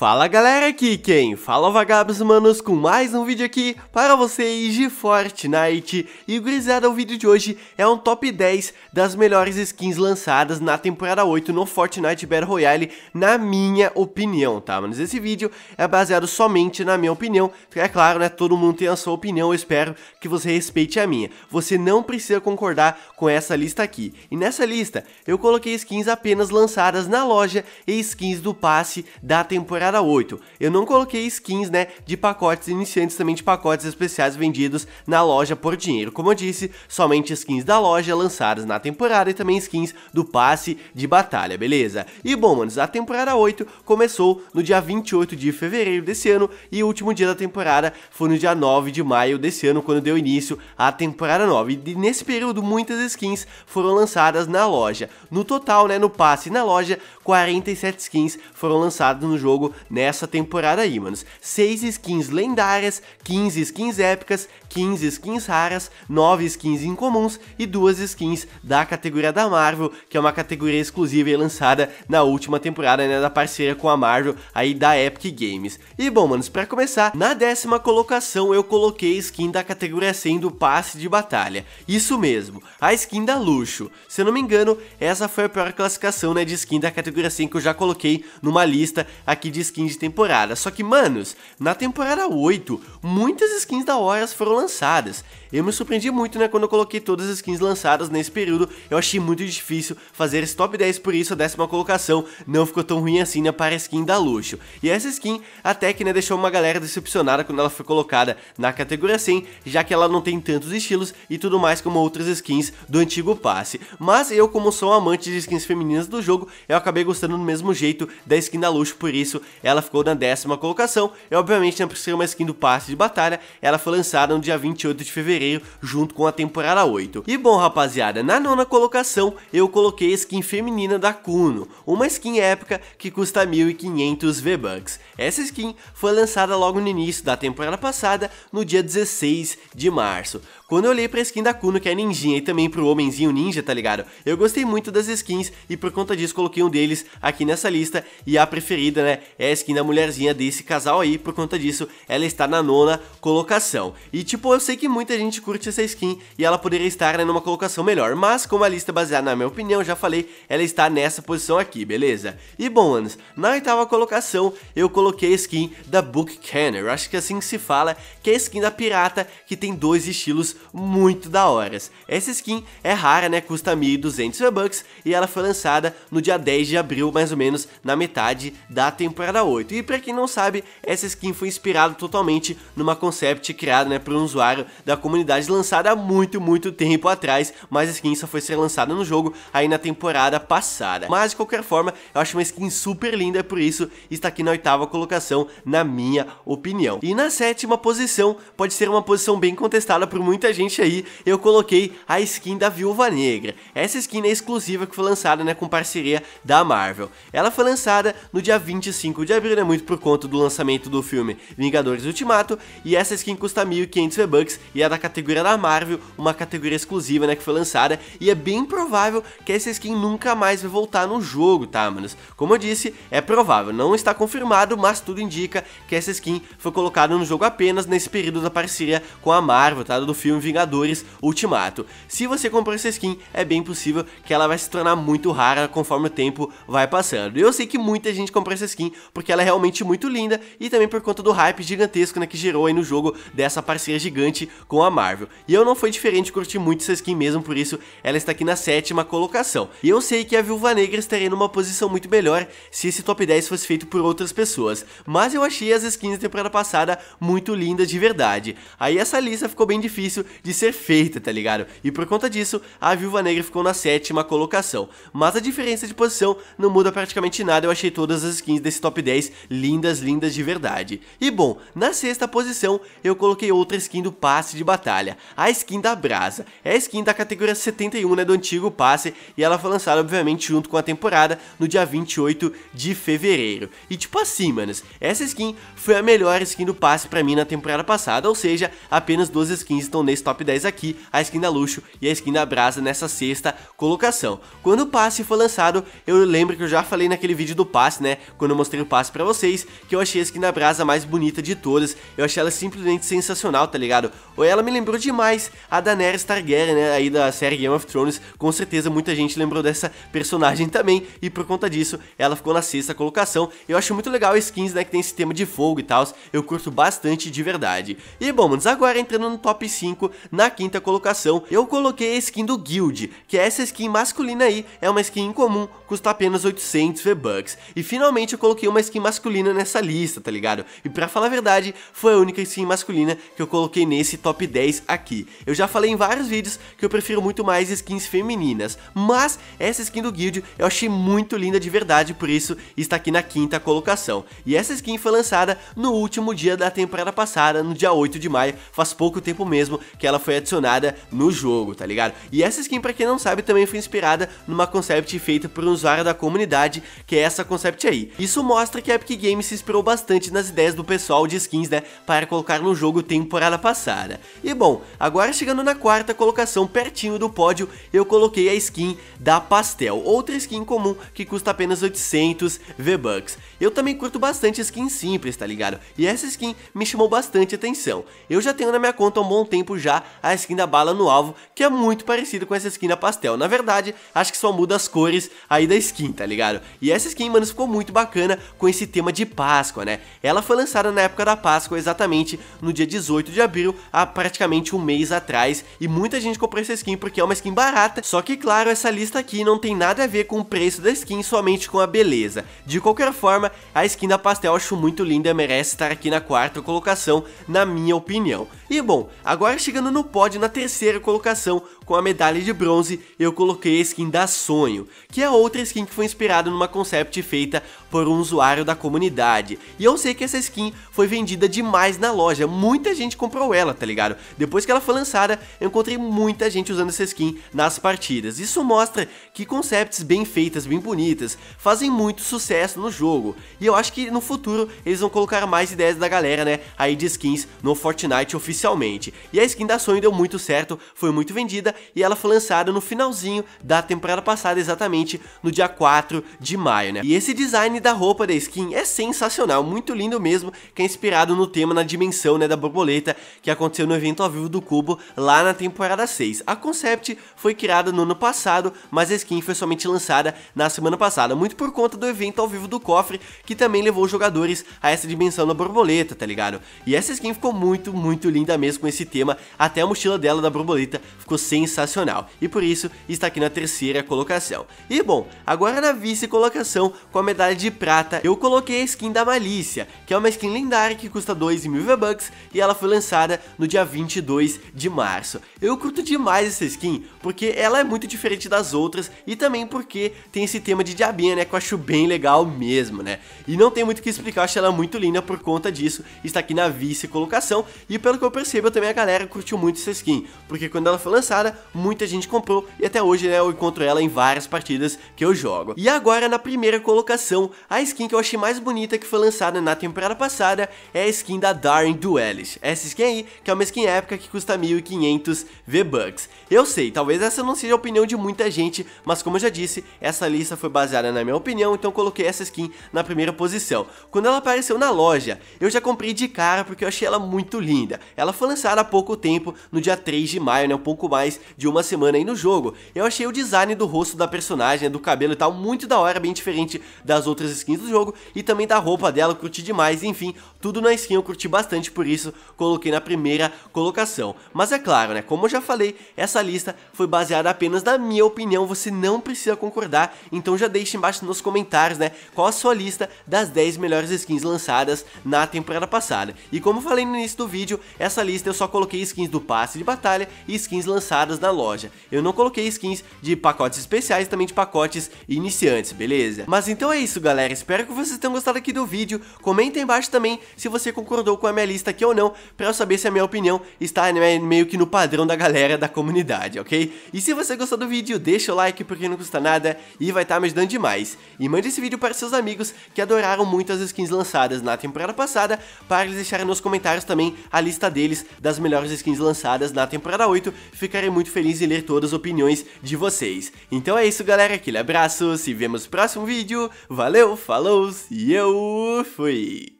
Fala galera, aqui quem fala é vagabos manos com mais um vídeo aqui para vocês de Fortnite E gurizada, o vídeo de hoje é um top 10 das melhores skins lançadas na temporada 8 no Fortnite Battle Royale Na minha opinião, tá manos? Esse vídeo é baseado somente na minha opinião É claro, né, todo mundo tem a sua opinião, eu espero que você respeite a minha Você não precisa concordar com essa lista aqui E nessa lista eu coloquei skins apenas lançadas na loja e skins do passe da temporada cada 8. Eu não coloquei skins, né, de pacotes iniciantes, também de pacotes especiais vendidos na loja por dinheiro. Como eu disse, somente skins da loja lançadas na temporada e também skins do passe de batalha, beleza? E bom, manos, a temporada 8 começou no dia 28 de fevereiro desse ano e o último dia da temporada foi no dia 9 de maio desse ano, quando deu início à temporada 9. E nesse período, muitas skins foram lançadas na loja. No total, né, no passe na loja, 47 skins foram lançadas no jogo nessa temporada aí, manos. 6 skins lendárias, 15 skins épicas, 15 skins raras, 9 skins incomuns e 2 skins da categoria da Marvel, que é uma categoria exclusiva e lançada na última temporada, né, da parceria com a Marvel aí da Epic Games. E bom, manos, para começar, na décima colocação eu coloquei skin da categoria 100 do passe de batalha. Isso mesmo, a skin da Luxo. Se eu não me engano, essa foi a pior classificação, né, de skin da categoria 100 que eu já coloquei numa lista aqui de skins de temporada. Só que, manos, na temporada 8, muitas skins da Horas foram lançadas. Eu me surpreendi muito, né, quando eu coloquei todas as skins lançadas nesse período. Eu achei muito difícil fazer esse top 10, por isso a décima colocação não ficou tão ruim assim, né, para a skin da Luxo. E essa skin até que, né, deixou uma galera decepcionada quando ela foi colocada na categoria 100, já que ela não tem tantos estilos e tudo mais como outras skins do antigo passe. Mas eu, como sou um amante de skins femininas do jogo, eu acabei gostando do mesmo jeito da skin da Luxo, por isso ela ficou na décima colocação, e obviamente, por ser uma skin do passe de batalha, ela foi lançada no dia 28 de fevereiro, junto com a temporada 8. E bom, rapaziada, na nona colocação, eu coloquei a skin feminina da Kuno, uma skin épica que custa 1.500 V-Bucks. Essa skin foi lançada logo no início da temporada passada, no dia 16 de março. Quando eu olhei pra skin da Kuno, que é ninjinha, e também pro homenzinho ninja, tá ligado? Eu gostei muito das skins e por conta disso coloquei um deles aqui nessa lista. E a preferida, né, é a skin da mulherzinha desse casal aí. Por conta disso, ela está na nona colocação. E tipo, eu sei que muita gente curte essa skin e ela poderia estar né, numa colocação melhor. Mas como a lista é baseada na minha opinião, já falei, ela está nessa posição aqui, beleza? E bom, anos, na oitava colocação eu coloquei a skin da Book Canner. Acho que é assim que se fala, que é a skin da pirata que tem dois estilos muito da horas. Essa skin é rara, né? Custa 1.200 V-Bucks e ela foi lançada no dia 10 de abril, mais ou menos na metade da temporada 8. E para quem não sabe, essa skin foi inspirada totalmente numa concept criada né, por um usuário da comunidade lançada há muito, muito tempo atrás, mas a skin só foi ser lançada no jogo aí na temporada passada. Mas de qualquer forma, eu acho uma skin super linda, por isso está aqui na oitava colocação, na minha opinião. E na sétima posição, pode ser uma posição bem contestada por muita muita gente aí, eu coloquei a skin da Viúva Negra. Essa skin é exclusiva que foi lançada né, com parceria da Marvel. Ela foi lançada no dia 25 de abril, né, muito por conta do lançamento do filme Vingadores Ultimato. E essa skin custa 1.500 V-Bucks e é da categoria da Marvel, uma categoria exclusiva né, que foi lançada. E é bem provável que essa skin nunca mais vai voltar no jogo, tá, manos? Como eu disse, é provável, não está confirmado, mas tudo indica que essa skin foi colocada no jogo apenas nesse período da parceria com a Marvel, tá? Do filme Vingadores Ultimato. Se você comprou essa skin, é bem possível que ela vai se tornar muito rara conforme o tempo vai passando. Eu sei que muita gente comprou essa skin porque ela é realmente muito linda e também por conta do hype gigantesco né, que gerou aí no jogo dessa parceria gigante com a Marvel. E eu não foi diferente, curti muito essa skin mesmo, por isso ela está aqui na sétima colocação. E eu sei que a Viúva Negra estaria numa posição muito melhor se esse top 10 fosse feito por outras pessoas, mas eu achei as skins da temporada passada muito lindas de verdade. Aí essa lista ficou bem difícil de ser feita, tá ligado? E por conta disso, a Viúva Negra ficou na sétima colocação. Mas a diferença de posição não muda praticamente nada, eu achei todas as skins desse top 10 lindas, lindas de verdade. E bom, na sexta posição, eu coloquei outra skin do passe de batalha, a skin da Brasa. É a skin da categoria 71, né, do antigo passe, e ela foi lançada, obviamente, junto com a temporada, no dia 28 de fevereiro. E tipo assim, manos, essa skin foi a melhor skin do passe pra mim na temporada passada, ou seja, apenas duas skins estão nesse top 10 aqui a skin da Luxo e a skin da Brasa nessa sexta colocação. Quando o passe foi lançado, eu lembro que eu já falei naquele vídeo do passe, né? Quando eu mostrei o passe pra vocês, que eu achei a skin da Brasa mais bonita de todas. Eu achei ela simplesmente sensacional, tá ligado? Ou ela me lembrou demais a Daenerys Targaryen, né? Aí da série Game of Thrones. Com certeza muita gente lembrou dessa personagem também. E por conta disso, ela ficou na sexta colocação. Eu acho muito legal skins, né? Que tem esse tema de fogo e tal. Eu curto bastante de verdade. E bom, manos, agora entrando no top 5 na quinta colocação. Eu coloquei a skin do Guild, que é essa skin masculina aí, é uma skin incomum, custa apenas 800 V-Bucks. E finalmente eu coloquei uma skin masculina nessa lista, tá ligado? E pra falar a verdade, foi a única skin masculina que eu coloquei nesse top 10 aqui. Eu já falei em vários vídeos que eu prefiro muito mais skins femininas, mas essa skin do Guild eu achei muito linda de verdade, por isso está aqui na quinta colocação. E essa skin foi lançada no último dia da temporada passada, no dia 8 de maio, faz pouco tempo mesmo, que ela foi adicionada no jogo, tá ligado? E essa skin, pra quem não sabe, também foi inspirada numa concept feita por um usuário da comunidade, que é essa concept aí. Isso mostra que a Epic Games se inspirou bastante nas ideias do pessoal de skins, né, para colocar no jogo temporada passada. E bom, agora chegando na quarta colocação, pertinho do pódio, eu coloquei a skin da Pastel, outra skin comum que custa apenas 800 V-Bucks. Eu também curto bastante skin simples, tá ligado? E essa skin me chamou bastante atenção. Eu já tenho na minha conta há um bom tempo já a skin da bala no alvo, que é muito parecido com essa skin da pastel. Na verdade, acho que só muda as cores aí da skin, tá ligado? E essa skin, mano, ficou muito bacana com esse tema de Páscoa, né? Ela foi lançada na época da Páscoa, exatamente no dia 18 de abril, há praticamente um mês atrás, e muita gente comprou essa skin porque é uma skin barata, só que claro, essa lista aqui não tem nada a ver com o preço da skin, somente com a beleza. De qualquer forma, a skin da pastel eu acho muito linda, merece estar aqui na quarta colocação, na minha opinião. E bom, agora chegando no pódio na terceira colocação com a medalha de bronze, eu coloquei a skin da Sonho, que é outra skin que foi inspirada numa concept feita por um usuário da comunidade. E eu sei que essa skin foi vendida demais na loja, muita gente comprou ela, tá ligado? Depois que ela foi lançada, eu encontrei muita gente usando essa skin nas partidas. Isso mostra que concepts bem feitas, bem bonitas, fazem muito sucesso no jogo. E eu acho que no futuro eles vão colocar mais ideias da galera, né, aí de skins no Fortnite oficialmente. E a skin da Sonho deu muito certo, foi muito vendida e ela foi lançada no finalzinho da temporada passada, exatamente no dia 4 de maio, né? E esse design da roupa da skin é sensacional, muito lindo mesmo, que é inspirado no tema, na dimensão, né, da borboleta que aconteceu no evento ao vivo do Cubo lá na temporada 6. A concept foi criada no ano passado, mas a skin foi somente lançada na semana passada, muito por conta do evento ao vivo do cofre, que também levou os jogadores a essa dimensão da borboleta, tá ligado? E essa skin ficou muito, muito linda mesmo com esse tema, até a mochila dela da borboleta ficou sem sensacional e por isso está aqui na terceira colocação. E bom, agora na vice-colocação com a medalha de prata eu coloquei a skin da Malícia, que é uma skin lendária que custa 2 mil V-Bucks e ela foi lançada no dia 22 de março. Eu curto demais essa skin porque ela é muito diferente das outras e também porque tem esse tema de diabinha, né, que eu acho bem legal mesmo, né. E não tem muito o que explicar, eu acho ela muito linda por conta disso, está aqui na vice-colocação e pelo que eu percebo também a galera curtiu muito essa skin, porque quando ela foi lançada muita gente comprou e até hoje né, eu encontro ela em várias partidas que eu jogo. E agora na primeira colocação, a skin que eu achei mais bonita que foi lançada na temporada passada é a skin da Darren Duelist. Essa skin aí, que é uma skin épica que custa 1500 V-Bucks. Eu sei, talvez essa não seja a opinião de muita gente, mas como eu já disse, essa lista foi baseada na minha opinião, então coloquei essa skin na primeira posição. Quando ela apareceu na loja, eu já comprei de cara porque eu achei ela muito linda. Ela foi lançada há pouco tempo, no dia 3 de maio, né, um pouco mais de uma semana aí no jogo. Eu achei o design do rosto da personagem, do cabelo e tal, muito da hora, bem diferente das outras skins do jogo, e também da roupa dela, eu curti demais, enfim, tudo na skin eu curti bastante, por isso coloquei na primeira colocação. Mas é claro, né, como eu já falei, essa lista foi baseada apenas na minha opinião, você não precisa concordar, então já deixe embaixo nos comentários, né, qual a sua lista das 10 melhores skins lançadas na temporada passada. E como eu falei no início do vídeo, essa lista eu só coloquei skins do passe de batalha e skins lançadas lançadas na loja. Eu não coloquei skins de pacotes especiais e também de pacotes iniciantes, beleza? Mas então é isso, galera. Espero que vocês tenham gostado aqui do vídeo. Comenta aí embaixo também se você concordou com a minha lista aqui ou não, pra eu saber se a minha opinião está meio que no padrão da galera da comunidade, ok? E se você gostou do vídeo, deixa o like porque não custa nada e vai estar tá me ajudando demais. E mande esse vídeo para seus amigos que adoraram muito as skins lançadas na temporada passada, para eles deixarem nos comentários também a lista deles das melhores skins lançadas na temporada 8. Ficarei muito muito feliz em ler todas as opiniões de vocês. Então é isso, galera. Aquele abraço, se vemos no próximo vídeo. Valeu, falou e eu fui!